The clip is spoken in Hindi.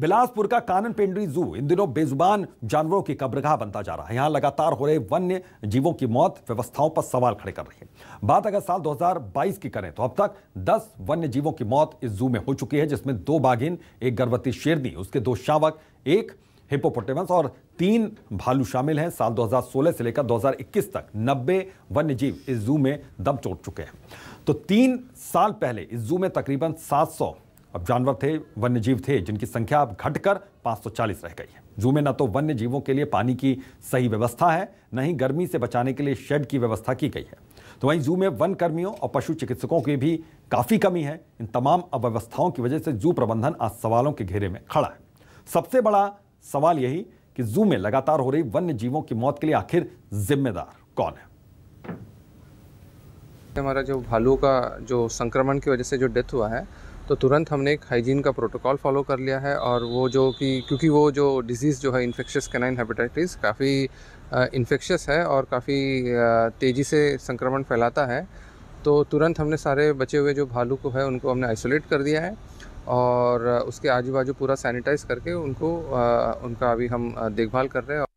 बिलासपुर का कानन पेंडरी जू इन दिनों बेजुबान जानवरों की कब्रगाह बनता जा रहा है यहां लगातार हो रहे वन्य जीवों की मौत व्यवस्थाओं पर सवाल खड़े कर रही है बात अगर साल 2022 की करें तो अब तक 10 वन्य जीवों की मौत इस जू में हो चुकी है जिसमें दो बाघिन एक गर्भवती शेरनी उसके दो शावक एक हिपोपोटेमस और तीन भालू शामिल हैं साल 2016 से लेकर 2021 तक 90 वन्य जीव इस जू में दब चोट चुके हैं तो तीन साल पहले इस जू में तकरीबन 700 अब जानवर थे वन्य जीव थे जिनकी संख्या अब घटकर 540 रह गई है जू में न तो वन्य जीवों के लिए पानी की सही व्यवस्था है न ही गर्मी से बचाने के लिए शेड की व्यवस्था की गई है तो वहीं जू में वन कर्मियों और पशु चिकित्सकों की भी काफ़ी कमी है इन तमाम अव्यवस्थाओं की वजह से जू प्रबंधन आज सवालों के घेरे में खड़ा है सबसे बड़ा सवाल यही कि जू में लगातार हो रही वन्य जीवों की मौत के लिए आखिर जिम्मेदार कौन है हमारा जो भालू का जो संक्रमण की वजह से जो डेथ हुआ है तो तुरंत हमने एक हाइजीन का प्रोटोकॉल फॉलो कर लिया है और वो जो कि क्योंकि वो जो डिज़ीज़ जो है इन्फेक्शस कैनाइन हेपेटाइटिस काफ़ी इन्फेक्शस है और काफ़ी तेज़ी से संक्रमण फैलाता है तो तुरंत हमने सारे बचे हुए जो भालू को है उनको हमने आइसोलेट कर दिया है और उसके आजू बाजू पूरा सैनिटाइज़ करके उनको उनका अभी हम देखभाल कर रहे हैं